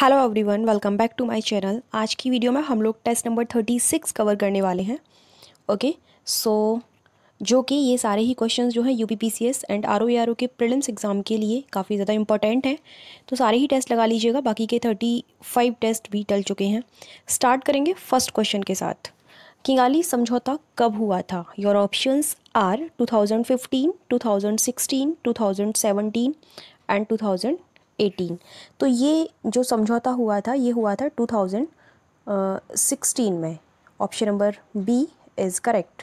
Hello everyone welcome back to my channel आज की video में हम लोग test number thirty six cover करने वाले हैं ओके सो जो कि ये सारे ही क्वेश्चंस जो हैं U P P C S and R O R O के प्रिलिम्स एग्ज़ाम के लिए काफ़ी ज़्यादा इंपॉर्टेंट हैं तो सारे ही टेस्ट लगा लीजिएगा बाकी के थर्टी फाइव टेस्ट भी टल चुके हैं स्टार्ट करेंगे फर्स्ट क्वेश्चन के साथ किंगाली समझौता कब हुआ था your options are two thousand and two eighteen तो ये जो समझौता हुआ था ये हुआ था टू थाउजेंड सिक्सटीन में option number B is correct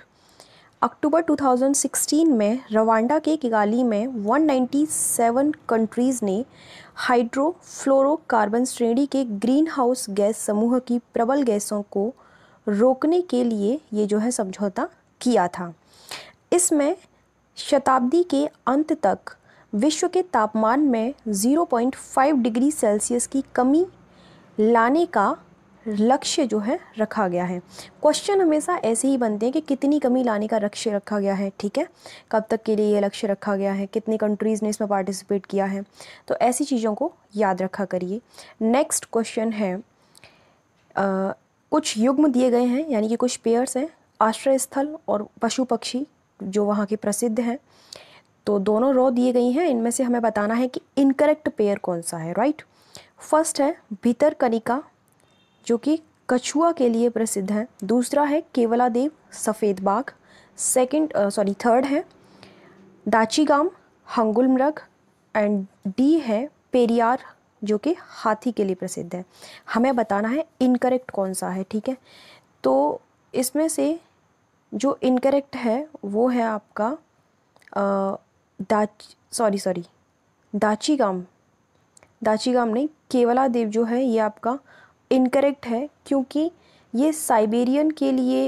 October 2016 में रवांडा के किगाली में 197 कंट्रीज़ ने हाइड्रोफ्लोरोकार्बन श्रेणी के ग्रीन हाउस गैस समूह की प्रबल गैसों को रोकने के लिए ये जो है समझौता किया था इसमें शताब्दी के अंत तक विश्व के तापमान में 0.5 डिग्री सेल्सियस की कमी लाने का लक्ष्य जो है रखा गया है क्वेश्चन हमेशा ऐसे ही बनते हैं कि कितनी कमी लाने का लक्ष्य रखा गया है ठीक है कब तक के लिए ये लक्ष्य रखा गया है कितनी कंट्रीज़ ने इसमें पार्टिसिपेट किया है तो ऐसी चीज़ों को याद रखा करिए नेक्स्ट क्वेश्चन है आ, कुछ युग्म दिए गए हैं यानी कि कुछ पेयर्स हैं आश्रय स्थल और पशु पक्षी जो वहाँ के प्रसिद्ध हैं तो दोनों रो दिए गई हैं इनमें से हमें बताना है कि इनकरेक्ट पेयर कौन सा है राइट फर्स्ट है भीतर कनिका जो कि कछुआ के लिए प्रसिद्ध है दूसरा है केवलादेव सफ़ेद बाघ सेकेंड सॉरी थर्ड है दाचीगाम हंगुल मृग एंड डी है पेरियार जो कि हाथी के लिए प्रसिद्ध है हमें बताना है इनकरेक्ट कौन सा है ठीक है तो इसमें से जो इनकरेक्ट है वो है आपका दाच सॉरी सॉरी दाची गाम दाची गाम नहीं केवला देव जो है ये आपका इनकरेक्ट है क्योंकि ये साइबेरियन के लिए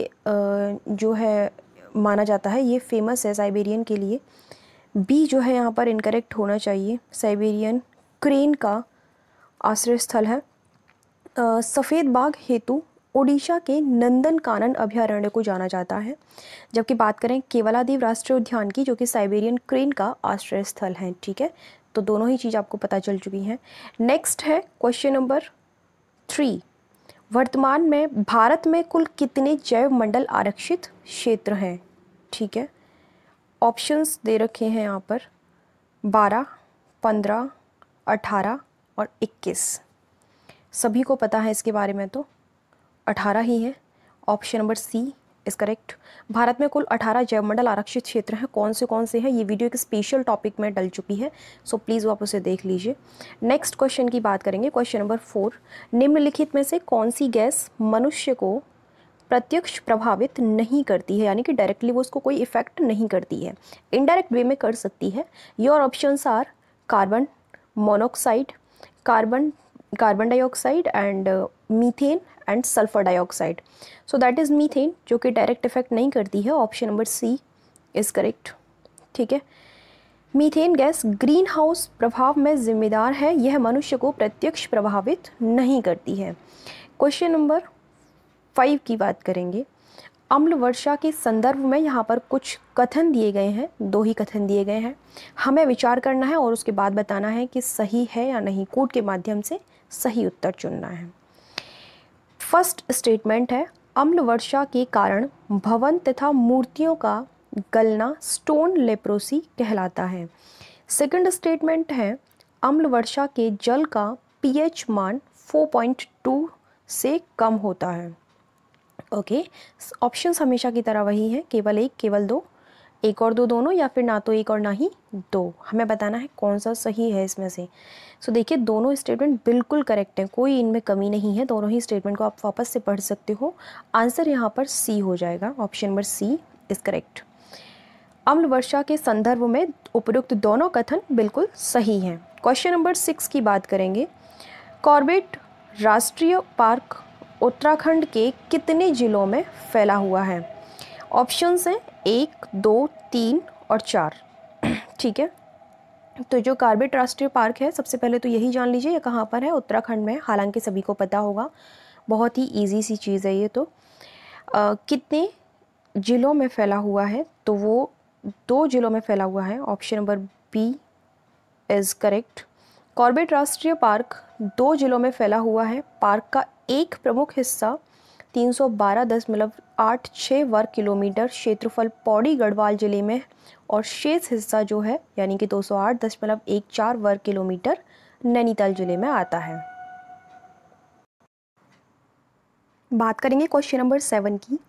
जो है माना जाता है ये फेमस है साइबेरियन के लिए बी जो है यहाँ पर इनकरेक्ट होना चाहिए साइबेरियन क्रेन का आश्रय स्थल है सफ़ेद बाघ हेतु ओडिशा के नंदन कानन अभ्यारण्य को जाना जाता है जबकि बात करें केवलादेव राष्ट्रीय उद्यान की जो कि साइबेरियन क्रेन का आश्रय स्थल है ठीक है तो दोनों ही चीज़ आपको पता चल चुकी हैं नेक्स्ट है क्वेश्चन नंबर थ्री वर्तमान में भारत में कुल कितने जैव मंडल आरक्षित क्षेत्र हैं ठीक है ऑप्शंस दे रखे हैं यहाँ पर बारह पंद्रह अठारह और इक्कीस सभी को पता है इसके बारे में तो अठारह ही हैं option number C is correct Bharat में कुल 18 जयमंडल आरक्षित क्षेत्र हैं कौन से कौन से हैं ये वीडियो एक स्पेशल टॉपिक में डल चुकी है सो प्लीज़ आप उसे देख लीजिए नेक्स्ट क्वेश्चन की बात करेंगे क्वेश्चन नंबर फोर निम्नलिखित में से कौन सी गैस मनुष्य को प्रत्यक्ष प्रभावित नहीं करती है यानी कि डायरेक्टली वो उसको कोई इफेक्ट नहीं करती है इनडायरेक्ट वे में कर सकती है your options are carbon monoxide carbon carbon dioxide and methane and sulphur dioxide so that is methane जो कि डायरेक्ट इफेक्ट नहीं करती है option number C is correct ठीक है मीथेन गैस ग्रीन हाउस प्रभाव में जिम्मेदार है यह मनुष्य को प्रत्यक्ष प्रभावित नहीं करती है क्वेश्चन नंबर फाइव की बात करेंगे अम्ल वर्षा के संदर्भ में यहाँ पर कुछ कथन दिए गए हैं दो ही कथन दिए गए हैं हमें विचार करना है और उसके बाद बताना है कि सही है या नहीं कोड के माध्यम से सही उत्तर चुनना है फर्स्ट स्टेटमेंट है अम्ल वर्षा के कारण भवन तथा मूर्तियों का गलना स्टोन लेप्रोसी कहलाता है सेकंड स्टेटमेंट है अम्ल वर्षा के जल का पीएच मान 4.2 से कम होता है ओके ऑप्शंस हमेशा की तरह वही हैं केवल एक केवल दो एक और दो दोनों या फिर ना तो एक और ना ही दो हमें बताना है कौन सा सही है इसमें से सो so, देखिए दोनों स्टेटमेंट बिल्कुल करेक्ट हैं कोई इनमें कमी नहीं है दोनों ही स्टेटमेंट को आप वापस से पढ़ सकते हो आंसर यहाँ पर सी हो जाएगा option number C is correct अम्ल वर्षा के संदर्भ में उपयुक्त दोनों कथन बिल्कुल सही हैं क्वेश्चन नंबर सिक्स की बात करेंगे कॉर्बेट राष्ट्रीय पार्क उत्तराखंड के कितने जिलों में फैला हुआ है ऑप्शंस हैं एक दो तीन और चार ठीक है तो जो कार्बेट राष्ट्रीय पार्क है सबसे पहले तो यही जान लीजिए ये कहाँ पर है उत्तराखंड में हालांकि सभी को पता होगा बहुत ही ईजी सी चीज़ है ये तो आ, कितने ज़िलों में फैला हुआ है तो वो दो ज़िलों में फैला हुआ है option number B is correct Corbett राष्ट्रीय पार्क दो ज़िलों में फैला हुआ है पार्क का एक प्रमुख हिस्सा तीन सौ बारह दशमलव आठ छः वर्ग किलोमीटर क्षेत्रफल पौड़ी गढ़वाल ज़िले में और शेष हिस्सा जो है यानी कि दो सौ आठ दशमलव एक चार वर्ग किलोमीटर नैनीताल ज़िले में आता है बात करेंगे क्वेश्चन नंबर सेवन की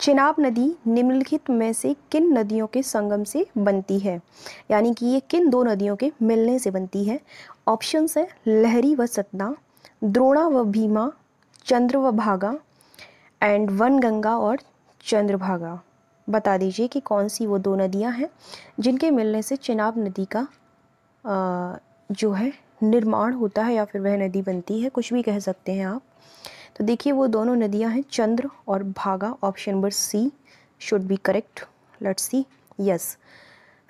चिनाब नदी निम्नलिखित में से किन नदियों के संगम से बनती है यानी कि ये किन दो नदियों के मिलने से बनती है ऑप्शंस है लहरी व सतना द्रोणा व भीमा चंद्र व भागा एंड वन गंगा और चंद्रभागा बता दीजिए कि कौन सी वो दो नदियां हैं जिनके मिलने से चिनाब नदी का आ, जो है निर्माण होता है या फिर वह नदी बनती है कुछ भी कह सकते हैं आप तो देखिए वो दोनों नदियां हैं चंद्र और Bhaga option number C should be correct let's see yes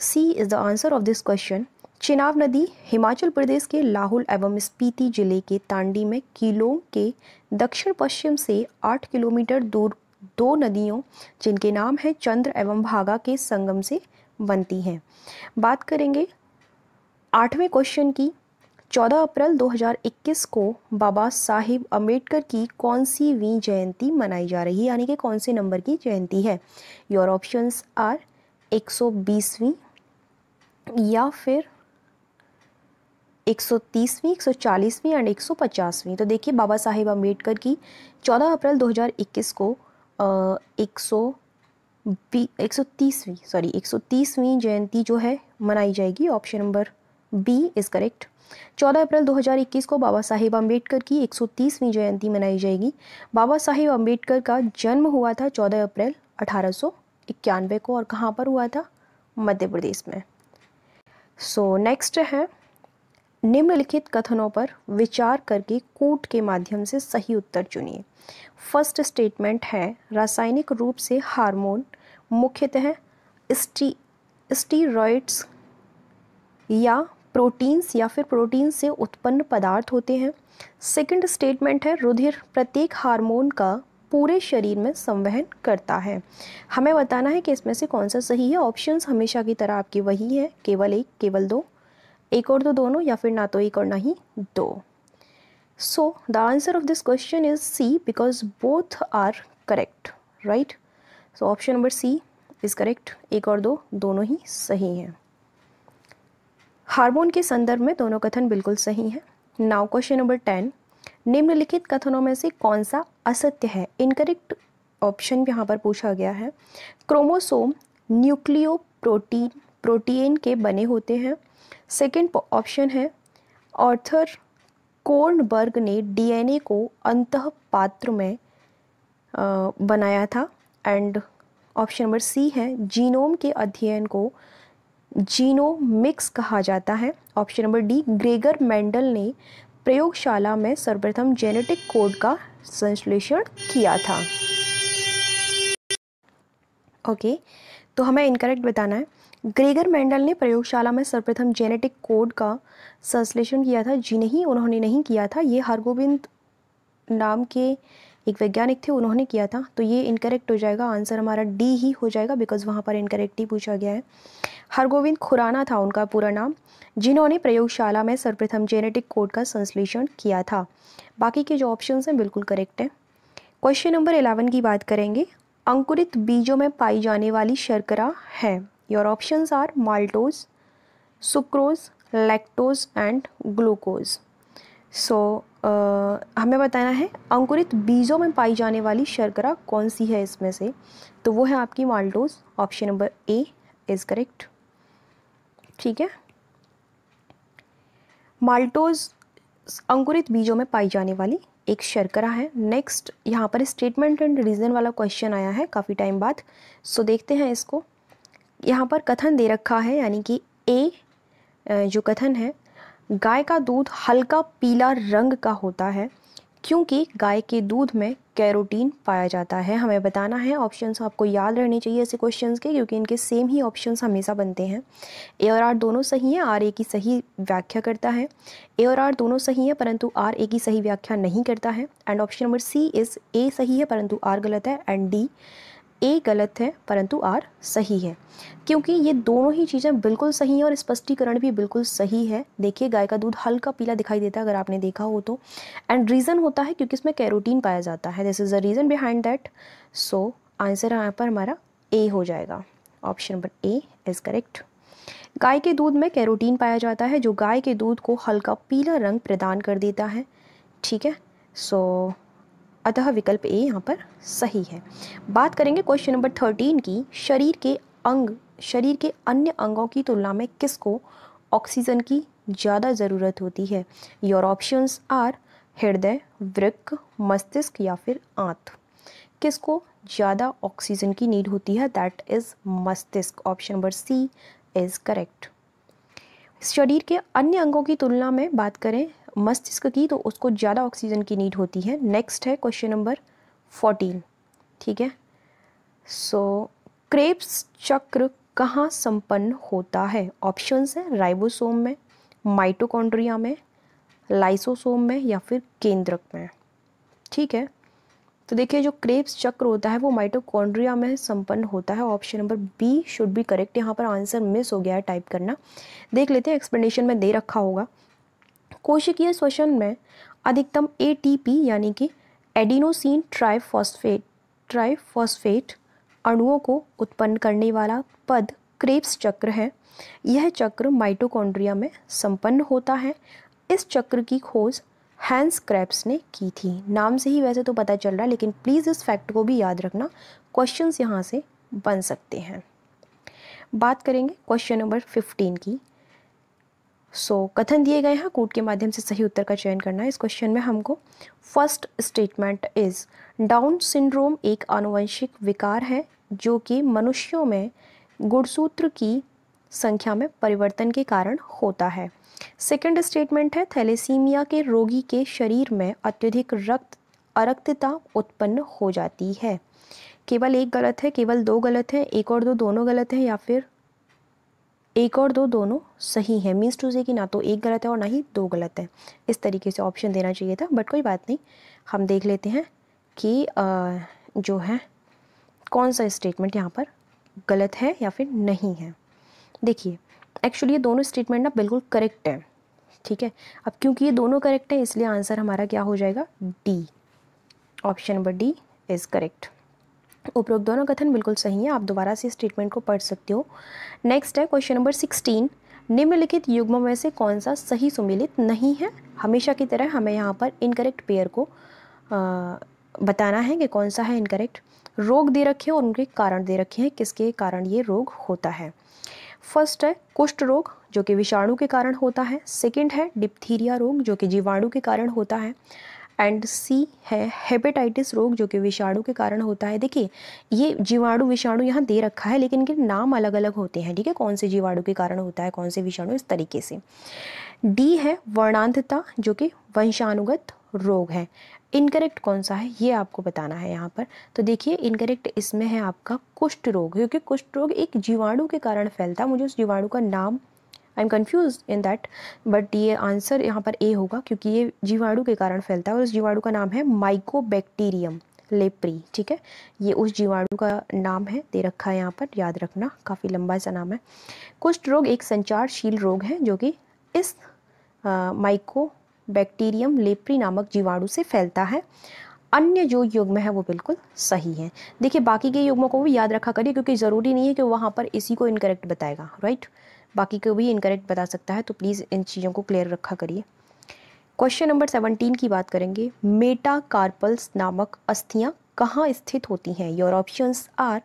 C is the answer of this question Chenab नदी हिमाचल प्रदेश के लाहौल एवं स्पीति जिले के तांडी में किलोंग के दक्षिण पश्चिम से 8 किलोमीटर दूर दो नदियों जिनके नाम हैं चंद्र एवं भागा के संगम से बनती हैं बात करेंगे आठवें क्वेश्चन की 14 अप्रैल 2021 को बाबा साहिब अम्बेडकर की कौन सी वी जयंती मनाई जा रही है यानी कि कौन से नंबर की जयंती है योर ऑप्शंस आर 120वीं या फिर 130वीं 140वीं एंड 150वीं तो देखिए बाबा साहेब अम्बेडकर की 14 अप्रैल 2021 को एक सौ एक सौ तीसवीं सॉरी एक सौ तीसवीं जयंती जो है मनाई जाएगी option number B is correct 14 अप्रैल 2021 को बाबा साहेब अम्बेडकर की 130वीं जयंती मनाई जाएगी बाबा साहेब अम्बेडकर का जन्म हुआ था 14 अप्रैल अठारह को और कहाँ पर हुआ था मध्य प्रदेश में सो so, नेक्स्ट है निम्नलिखित कथनों पर विचार करके कूट के माध्यम से सही उत्तर चुनिए फर्स्ट स्टेटमेंट है रासायनिक रूप से हार्मोन मुख्यतः स्टी स्टीरॉइड्स या प्रोटीन्स या फिर प्रोटीन से उत्पन्न पदार्थ होते हैं सेकंड स्टेटमेंट है रुधिर प्रत्येक हार्मोन का पूरे शरीर में संवहन करता है हमें बताना है कि इसमें से कौन सा सही है ऑप्शंस हमेशा की तरह आपकी वही है केवल एक केवल दो एक और दो दोनों या फिर ना तो एक और ना ही दो so the answer of this question is C because both are correct right so option number C is correct एक और दो दोनों ही सही हैं हार्मोन के संदर्भ में दोनों कथन बिल्कुल सही हैं नाउ क्वेश्चन नंबर टेन निम्नलिखित कथनों में से कौन सा असत्य है इनकरेक्ट ऑप्शन यहाँ पर पूछा गया है क्रोमोसोम न्यूक्लियो प्रोटीन प्रोटीन के बने होते हैं सेकेंड ऑप्शन है ऑर्थर कोर्नबर्ग ने डीएनए को अंत पात्र में आ, बनाया था एंड ऑप्शन नंबर सी है जीनोम के अध्ययन को जीनोमिक्स कहा जाता है option number D Gregor Mendel ने प्रयोगशाला में सर्वप्रथम जेनेटिक कोड का संश्लेषण किया था ओके okay, तो हमें इनकरेक्ट बताना है ग्रेगर मेंडल ने प्रयोगशाला में सर्वप्रथम जेनेटिक कोड का संश्लेषण किया था जिन्हें नहीं उन्होंने नहीं किया था ये हरगोबिंद नाम के एक वैज्ञानिक थे उन्होंने किया था तो ये इनकरेक्ट हो जाएगा आंसर हमारा डी ही हो जाएगा बिकॉज वहाँ पर इनकरेक्ट ही पूछा गया है हरगोविंद खुराना था उनका पूरा नाम जिन्होंने प्रयोगशाला में सर्वप्रथम जेनेटिक कोड का संश्लेषण किया था बाकी के जो ऑप्शन हैं बिल्कुल करेक्ट हैं क्वेश्चन नंबर एलेवन की बात करेंगे अंकुरित बीजों में पाई जाने वाली शर्करा है your option are maltose sucrose lactose and glucose so हमें बताना है अंकुरित बीजों में पाई जाने वाली शर्करा कौन सी है इसमें से तो वो है आपकी maltose option number A is correct ठीक है माल्टोज अंकुरित बीजों में पाई जाने वाली एक शर्करा है नेक्स्ट यहाँ पर स्टेटमेंट एंड रीज़न वाला क्वेश्चन आया है काफ़ी टाइम बाद सो देखते हैं इसको यहाँ पर कथन दे रखा है यानी कि ए जो कथन है गाय का दूध हल्का पीला रंग का होता है क्योंकि गाय के दूध में कैरोटीन पाया जाता है हमें बताना है ऑप्शंस आपको याद रहने चाहिए ऐसे क्वेश्चंस के क्योंकि इनके सेम ही ऑप्शंस हमेशा बनते हैं ए और आर दोनों सही हैं आर ए की सही व्याख्या करता है ए और आर दोनों सही है परंतु आर ए की सही व्याख्या नहीं करता है and option number C is A सही है परंतु आर गलत है एंड डी ए गलत है परंतु आर सही है क्योंकि ये दोनों ही चीज़ें बिल्कुल सही हैं और स्पष्टीकरण भी बिल्कुल सही है देखिए गाय का दूध हल्का पीला दिखाई देता है अगर आपने देखा हो तो एंड रीज़न होता है क्योंकि इसमें कैरोटीन पाया जाता है this is the reason behind that so answer यहाँ पर हमारा ए हो जाएगा option number A is correct गाय के दूध में कैरोटीन पाया जाता है जो गाय के दूध को हल्का पीला रंग प्रदान कर देता है ठीक है सो so, अतः विकल्प ए यहाँ पर सही है बात करेंगे क्वेश्चन नंबर थर्टीन की शरीर के अंग शरीर के अन्य अंगों की तुलना में किसको ऑक्सीजन की ज़्यादा ज़रूरत होती है योर ऑप्शंस आर हृदय वृक्क मस्तिष्क या फिर आंत किसको ज़्यादा ऑक्सीजन की नीड होती है दैट इज़ मस्तिष्क option number C is correct शरीर के अन्य अंगों की तुलना में बात करें मस्तिष्क की तो उसको ज़्यादा ऑक्सीजन की नीड होती है नेक्स्ट है क्वेश्चन नंबर फोर्टीन ठीक है सो क्रेप्स चक्र कहाँ संपन्न होता है ऑप्शंस हैं राइबोसोम में माइटोकॉन्ड्रिया में लाइसोसोम में या फिर केंद्रक में ठीक है तो देखिए जो क्रेप्स चक्र होता है वो माइटोकॉन्ड्रिया में संपन्न होता है option number B should be correct यहाँ पर आंसर मिस हो गया है टाइप करना देख लेते हैं एक्सप्लेनेशन में दे रखा होगा कोशिकीय श्वसन में अधिकतम एटीपी यानी कि एडिनोसिन ट्राइफॉस्फेट ट्राइफॉस्फेट अणुओं को उत्पन्न करने वाला पद क्रेप्स चक्र है यह चक्र माइटोकॉन्ड्रिया में संपन्न होता है इस चक्र की खोज हैंस क्रैप्स ने की थी नाम से ही वैसे तो पता चल रहा है लेकिन प्लीज़ इस फैक्ट को भी याद रखना क्वेश्चंस यहाँ से बन सकते हैं बात करेंगे क्वेश्चन नंबर फिफ्टीन की सो so, कथन दिए गए हैं कूट के माध्यम से सही उत्तर का चयन करना है इस क्वेश्चन में हमको first statement is Down syndrome एक आनुवंशिक विकार है जो कि मनुष्यों में गुणसूत्र की संख्या में परिवर्तन के कारण होता है सेकंड स्टेटमेंट है थैलेसीमिया के रोगी के शरीर में अत्यधिक रक्त अरक्तता उत्पन्न हो जाती है केवल एक गलत है केवल दो गलत है एक और दो दोनों गलत हैं या फिर एक और दो दोनों सही है मीन्स टू से कि ना तो एक गलत है और ना ही दो गलत है इस तरीके से ऑप्शन देना चाहिए था बट कोई बात नहीं हम देख लेते हैं कि आ, जो है कौन सा स्टेटमेंट यहाँ पर गलत है या फिर नहीं है देखिए एक्चुअली ये दोनों स्टेटमेंट ना बिल्कुल करेक्ट है ठीक है अब क्योंकि ये दोनों करेक्ट है इसलिए आंसर हमारा क्या हो जाएगा D option number D is correct उपरोक्त दोनों कथन बिल्कुल सही है आप दोबारा से इस ट्रीटमेंट को पढ़ सकते हो नेक्स्ट है क्वेश्चन नंबर सिक्सटीन निम्नलिखित युग्मों में से कौन सा सही सुमिलित नहीं है हमेशा की तरह हमें यहाँ पर इनकरेक्ट पेयर को आ, बताना है कि कौन सा है इनकरेक्ट रोग दे रखे हैं और उनके कारण दे रखे हैं किसके कारण ये रोग होता है फर्स्ट है कुष्ठ रोग जो कि विषाणु के कारण होता है सेकंड है डिप्थीरिया रोग जो कि जीवाणु के कारण होता है एंड सी है हेपेटाइटिस रोग जो कि विषाणु के कारण होता है देखिए ये जीवाणु विषाणु यहाँ दे रखा है लेकिन इनके नाम अलग अलग होते हैं ठीक है कौन से जीवाणु के कारण होता है कौन से विषाणु इस तरीके से डी है वर्णांधता जो कि वंशानुगत रोग है इनकरेक्ट कौन सा है ये आपको बताना है यहाँ पर तो देखिए इनकरेक्ट इसमें है आपका कुष्ठ रोग क्योंकि कुष्ठ रोग एक जीवाणु के कारण फैलता है मुझे उस जीवाणु का नाम I am confuse in that but ये आंसर यहाँ पर ए होगा क्योंकि ये जीवाणु के कारण फैलता है और उस जीवाणु का नाम है माइकोबैक्टीरियम लेप्री ठीक है ये उस जीवाणु का नाम है दे रखा है यहाँ पर याद रखना काफ़ी लंबा सा नाम है कुष्ठ रोग एक संचारशील रोग है जो कि इस माइको बैक्टीरियम लेप्री नामक जीवाणु से फैलता है अन्य जो युग्म है वो बिल्कुल सही है देखिए बाकी के युग्मों को भी याद रखा करिए क्योंकि ज़रूरी नहीं है कि वहाँ पर इसी को इनकरेक्ट बताएगा राइट right? बाकी को भी इनकरेक्ट बता सकता है तो प्लीज़ इन चीज़ों को क्लियर रखा करिए क्वेश्चन नंबर सेवनटीन की बात करेंगे मेटा कार्पल्स नामक अस्थियाँ कहाँ स्थित होती हैं योर ऑप्शंस आर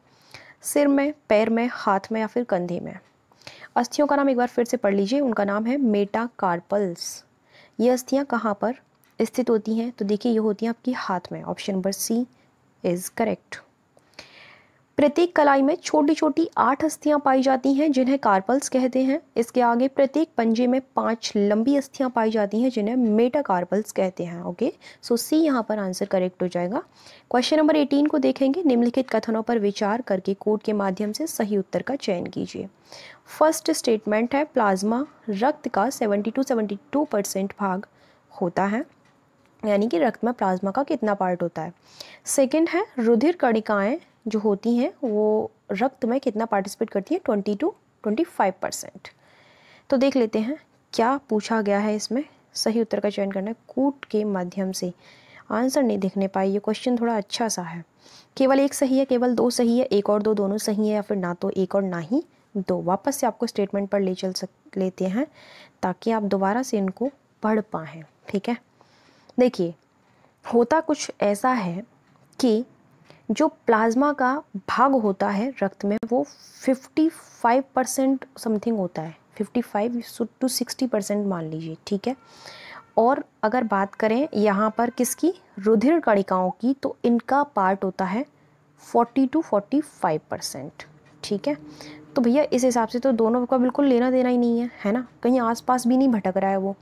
सिर में पैर में हाथ में या फिर कंधे में अस्थियों का नाम एक बार फिर से पढ़ लीजिए उनका नाम है मेटा कार्पल्स ये अस्थियाँ कहाँ पर स्थित होती हैं तो देखिए ये होती हैं आपकी हाथ में option number C is correct प्रत्येक कलाई में छोटी छोटी आठ अस्थियां पाई जाती हैं जिन्हें कार्पल्स कहते हैं इसके आगे प्रत्येक पंजे में पांच लंबी अस्थियां पाई जाती हैं जिन्हें मेटा कार्पल्स कहते हैं ओके सो सी यहाँ पर आंसर करेक्ट हो जाएगा क्वेश्चन नंबर एटीन को देखेंगे निम्नलिखित कथनों पर विचार करके कोड के माध्यम से सही उत्तर का चयन कीजिए फर्स्ट स्टेटमेंट है प्लाज्मा रक्त का seventy two seventy two percent भाग होता है यानी कि रक्त में प्लाज्मा का कितना पार्ट होता है सेकंड है रुधिर कणिकाएं जो होती हैं वो रक्त में कितना पार्टिसिपेट करती हैं twenty two twenty five percent तो देख लेते हैं क्या पूछा गया है इसमें सही उत्तर का चयन करना है कूट के माध्यम से आंसर नहीं दिखने पाए ये क्वेश्चन थोड़ा अच्छा सा है केवल एक सही है केवल दो सही है एक और दो दोनों सही है या फिर ना तो एक और ना ही दो वापस से आपको स्टेटमेंट पर ले चल सक लेते हैं ताकि आप दोबारा से इनको पढ़ पाएँ ठीक है देखिए होता कुछ ऐसा है कि जो प्लाज्मा का भाग होता है रक्त में वो 55 परसेंट समथिंग होता है 55 टू 60 परसेंट मान लीजिए ठीक है और अगर बात करें यहाँ पर किसकी रुधिर कणिकाओं की तो इनका पार्ट होता है 40 टू 45 परसेंट ठीक है तो भैया इस हिसाब से तो दोनों का बिल्कुल लेना देना ही नहीं है है ना कहीं आसपास भी नहीं भटक रहा है वो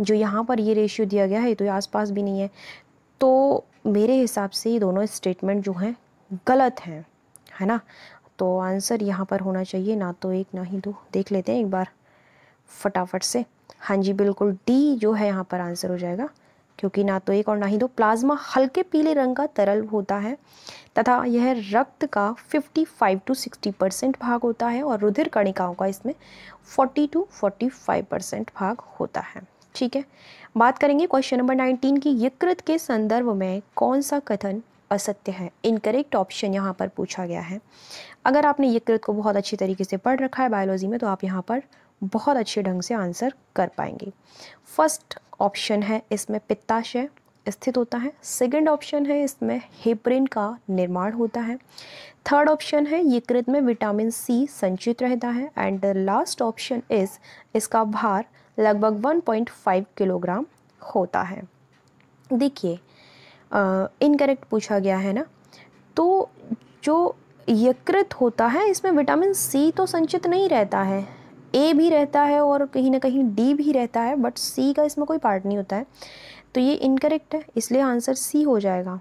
जो यहाँ पर ये रेशियो दिया गया है तो आसपास भी नहीं है तो मेरे हिसाब से ये दोनों स्टेटमेंट जो हैं गलत हैं है ना तो आंसर यहाँ पर होना चाहिए ना तो एक ना ही दो देख लेते हैं एक बार फटाफट से हाँ जी बिल्कुल डी जो है यहाँ पर आंसर हो जाएगा क्योंकि ना तो एक और ना ही दो प्लाज्मा हल्के पीले रंग का तरल होता है तथा यह रक्त का 55 टू 60 परसेंट भाग होता है और रुधिर कणिकाओं का इसमें 40 टू 45 परसेंट भाग होता है ठीक है बात करेंगे क्वेश्चन नंबर नाइनटीन की यकृत के संदर्भ में कौन सा कथन असत्य है इनकरेक्ट ऑप्शन यहाँ पर पूछा गया है अगर आपने यकृत को बहुत अच्छी तरीके से पढ़ रखा है बायोलॉजी में तो आप यहाँ पर बहुत अच्छे ढंग से आंसर कर पाएंगे फर्स्ट ऑप्शन है इसमें पित्ताशय स्थित होता है सेकंड ऑप्शन है इसमें हेपरिन का निर्माण होता है थर्ड ऑप्शन है यकृत में विटामिन सी संचित रहता है and the last option is इसका भार लगभग 1.5 किलोग्राम होता है देखिए इनकरेक्ट पूछा गया है ना तो जो यकृत होता है इसमें विटामिन सी तो संचित नहीं रहता है ए भी रहता है और कहीं ना कहीं डी भी रहता है बट सी का इसमें कोई पार्ट नहीं होता है तो ये इनकरेक्ट है इसलिए आंसर सी हो जाएगा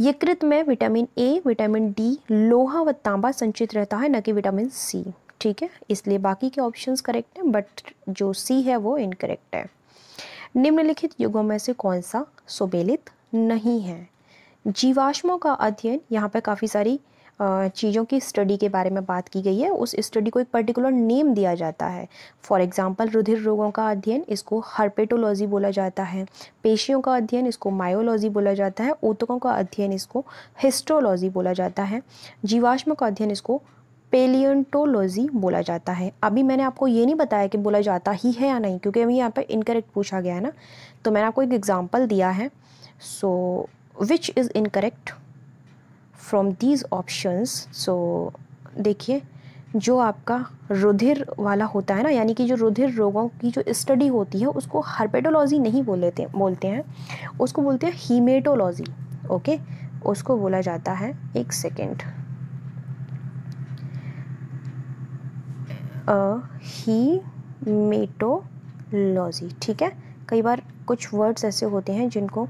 यकृत में विटामिन ए विटामिन डी लोहा व तांबा संचित रहता है न कि विटामिन सी ठीक है इसलिए बाकी के ऑप्शंस करेक्ट हैं बट जो सी है वो इनकरेक्ट है निम्नलिखित युगों में से कौन सा सुमेलित नहीं है जीवाश्मों का अध्ययन यहाँ पर काफ़ी सारी चीज़ों की स्टडी के बारे में बात की गई है उस स्टडी को एक पर्टिकुलर नेम दिया जाता है फॉर एग्जांपल रुधिर रोगों का अध्ययन इसको हर्पेटोलॉजी बोला जाता है पेशियों का अध्ययन इसको मायोलॉजी बोला जाता है ऊतकों का अध्ययन इसको हिस्टोलॉजी बोला जाता है जीवाश्म का अध्ययन इसको पेलियंटोलॉजी बोला जाता है अभी मैंने आपको ये नहीं बताया कि बोला जाता ही है या नहीं क्योंकि अभी यहाँ पर इनकरेक्ट पूछा गया है ना तो मैंने आपको एक एग्ज़ाम्पल दिया है so which is incorrect from these options so देखिए जो आपका रुधिर वाला होता है ना यानी कि जो रुधिर रोगों की जो स्टडी होती है उसको हर्पेटोलॉजी नहीं बोल लेते बोलते हैं उसको बोलते हैं हीमेटोलॉजी ओके उसको बोला जाता है एक सेकेंड ही मेटोलॉजी ठीक है कई बार कुछ वर्ड्स ऐसे होते हैं जिनको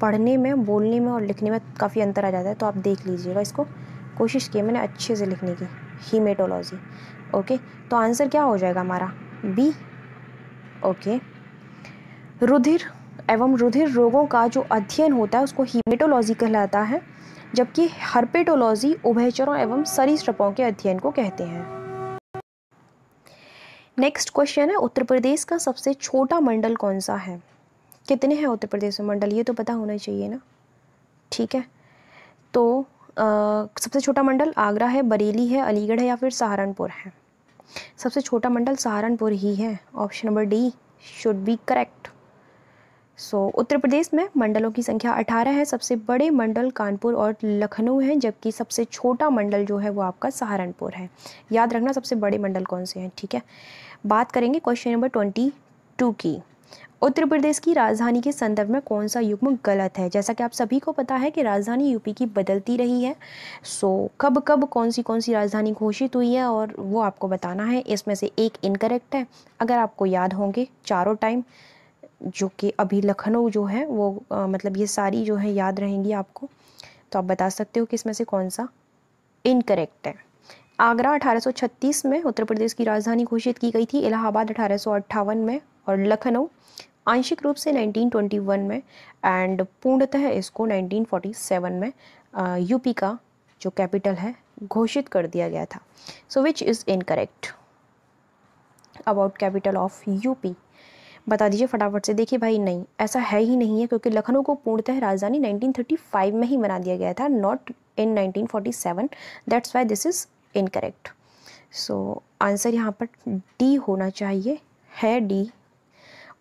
पढ़ने में बोलने में और लिखने में काफ़ी अंतर आ जाता है तो आप देख लीजिएगा इसको कोशिश की मैंने अच्छे से लिखने की हीमेटोलॉजी ओके तो आंसर क्या हो जाएगा हमारा बी ओके रुधिर एवं रुधिर रोगों का जो अध्ययन होता है उसको हीमेटोलॉजी कहलाता है जबकि हर्पेटोलॉजी उभयचरों एवं सरीसृपों के अध्ययन को कहते हैं नेक्स्ट क्वेश्चन है उत्तर प्रदेश का सबसे छोटा मंडल कौन सा है कितने हैं उत्तर प्रदेश में मंडल ये तो पता होना चाहिए ना ठीक है तो आ, सबसे छोटा मंडल आगरा है बरेली है अलीगढ़ है या फिर सहारनपुर है सबसे छोटा मंडल सहारनपुर ही है option number D should be correct so so, Uttar Pradesh में मंडलों की संख्या 18 है सबसे बड़े मंडल कानपुर और लखनऊ हैं जबकि सबसे छोटा मंडल जो है वो आपका सहारनपुर है याद रखना सबसे बड़े मंडल कौन से हैं ठीक है बात करेंगे क्वेश्चन नंबर ट्वेंटी टू की उत्तर प्रदेश की राजधानी के संदर्भ में कौन सा युग्म गलत है जैसा कि आप सभी को पता है कि राजधानी यूपी की बदलती रही है सो कब कब कौन सी कौन सी राजधानी घोषित हुई है और वो आपको बताना है इसमें से एक इनकरेक्ट है अगर आपको याद होंगे चारों टाइम जो कि अभी लखनऊ जो है वो आ, मतलब ये सारी जो है याद रहेंगी आपको तो आप बता सकते हो कि इसमें से कौन सा इनकरेक्ट है आगरा 1836 में उत्तर प्रदेश की राजधानी घोषित की गई थी इलाहाबाद अठारह में और लखनऊ आंशिक रूप से 1921 में एंड पूर्णतः इसको 1947 में यूपी का जो कैपिटल है घोषित कर दिया गया था so which is incorrect about capital of UP बता दीजिए फटाफट से देखिए भाई नहीं ऐसा है ही नहीं है क्योंकि लखनऊ को पूर्णतः राजधानी 1935 में ही बना दिया गया था not in 1947 that's why this is incorrect so answer यहाँ पर डी होना चाहिए है डी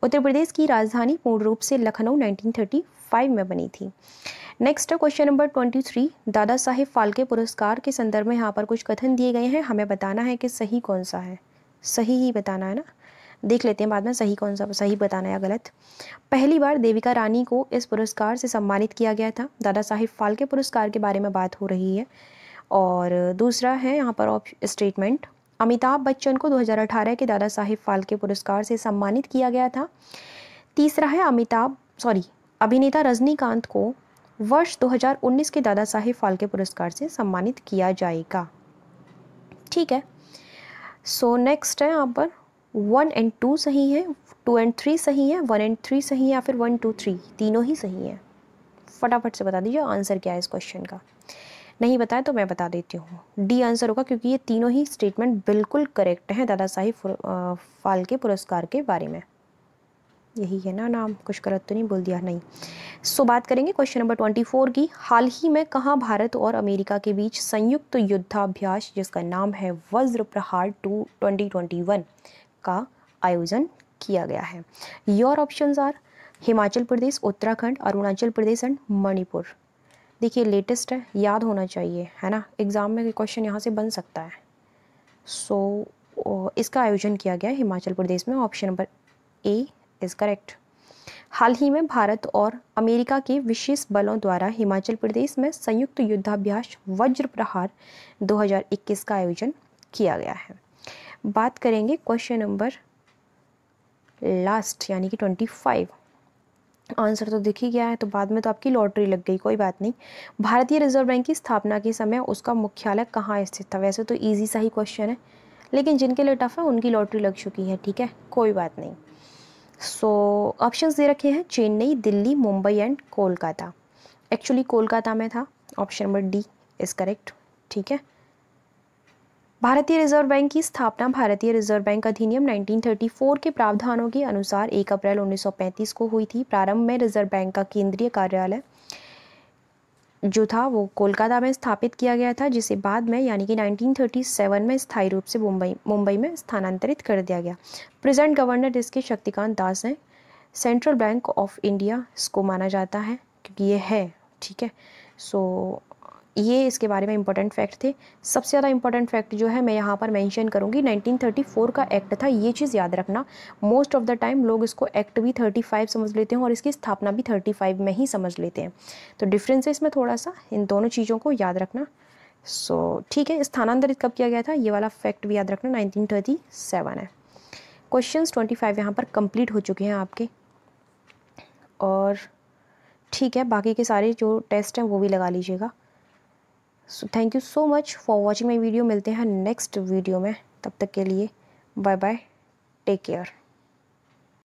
उत्तर प्रदेश की राजधानी पूर्ण रूप से लखनऊ नाइनटीन में बनी थी नेक्स्ट है क्वेश्चन नंबर ट्वेंटी थ्री दादा साहेब फाल्के पुरस्कार के संदर्भ में यहाँ पर कुछ कथन दिए गए हैं हमें बताना है कि सही कौन सा है सही ही बताना है ना देख लेते हैं बाद में सही कौन सा सही बताना या गलत पहली बार देविका रानी को इस पुरस्कार से सम्मानित किया गया था दादा साहिब फाल्के पुरस्कार के बारे में बात हो रही है और दूसरा है यहाँ पर स्टेटमेंट अमिताभ बच्चन को 2018 के दादा साहिब फाल्के पुरस्कार से सम्मानित किया गया था तीसरा है अमिताभ सॉरी अभिनेता रजनीकांत को वर्ष 2019 के दादा साहिब फाल्के पुरस्कार से सम्मानित किया जाएगा ठीक है सो so, नेक्स्ट है यहाँ पर वन एंड टू सही हैं टू एंड थ्री सही हैं वन एंड थ्री सही हैं या फिर वन टू थ्री तीनों ही सही हैं फटाफट से बता दीजिए आंसर क्या है इस क्वेश्चन का नहीं बताया तो मैं बता देती हूँ डी आंसर होगा क्योंकि ये तीनों ही स्टेटमेंट बिल्कुल करेक्ट हैं दादा साहिब फालके पुरस्कार के बारे में यही है ना नाम कुछ गलत तो नहीं बोल दिया नहीं सो बात करेंगे क्वेश्चन नंबर ट्वेंटी फोर की हाल ही में कहाँ भारत और अमेरिका के बीच संयुक्त युद्धाभ्यास जिसका नाम है वज्र प्रहार टू ट्वेंटी ट्वेंटी वन का आयोजन किया गया है your option are Himachal Pradesh Uttarakhand Arunachal Pradesh and Manipur देखिए लेटेस्ट है याद होना चाहिए है ना एग्ज़ाम में क्वेश्चन यहाँ से बन सकता है सो so, इसका आयोजन किया गया हिमाचल प्रदेश में option number A is correct हाल ही में भारत और अमेरिका के विशेष बलों द्वारा हिमाचल प्रदेश में संयुक्त युद्धाभ्यास वज्र प्रहार 2021 का आयोजन किया गया है बात करेंगे क्वेश्चन नंबर लास्ट यानी कि ट्वेंटी फाइव आंसर तो दिख ही गया है तो बाद में तो आपकी लॉटरी लग गई कोई बात नहीं भारतीय रिजर्व बैंक की स्थापना के समय उसका मुख्यालय कहाँ स्थित था वैसे तो ईजी सा ही क्वेश्चन है लेकिन जिनके लिए टफ है उनकी लॉटरी लग चुकी है ठीक है कोई बात नहीं सो so, ऑप्शंस दे रखे हैं चेन्नई दिल्ली मुंबई एंड कोलकाता एक्चुअली कोलकाता में था option number D is correct ठीक है भारतीय रिजर्व बैंक की स्थापना भारतीय रिजर्व बैंक अधिनियम 1934 के प्रावधानों के अनुसार 1 अप्रैल 1935 को हुई थी प्रारंभ में रिजर्व बैंक का केंद्रीय कार्यालय जो था वो कोलकाता में स्थापित किया गया था जिसे बाद में यानी कि 1937 में स्थायी रूप से मुंबई मुंबई में स्थानांतरित कर दिया गया प्रेजेंट गवर्नर इसके शक्तिकांत दास हैं सेंट्रल बैंक ऑफ इंडिया इसको माना जाता है क्योंकि ये है ठीक है सो so, ये इसके बारे में इंपॉर्टेंट फैक्ट थे सबसे ज़्यादा इंपॉर्टेंट फैक्ट जो है मैं यहाँ पर मेंशन करूँगी 1934 का एक्ट था ये चीज़ याद रखना मोस्ट ऑफ द टाइम लोग इसको एक्ट भी 35 समझ लेते हैं और इसकी स्थापना भी 35 में ही समझ लेते हैं तो डिफ्रेंस है इसमें थोड़ा सा इन दोनों चीज़ों को याद रखना सो so, ठीक है स्थानांतरित कब किया गया था ये वाला फैक्ट भी याद रखना नाइनटीन है क्वेश्चन ट्वेंटी यहाँ पर कंप्लीट हो चुके हैं आपके और ठीक है बाकी के सारे जो टेस्ट हैं वो भी लगा लीजिएगा so thank you so much for watching my video मिलते हैं नेक्स्ट वीडियो में तब तक के लिए बाय बाय टेक केयर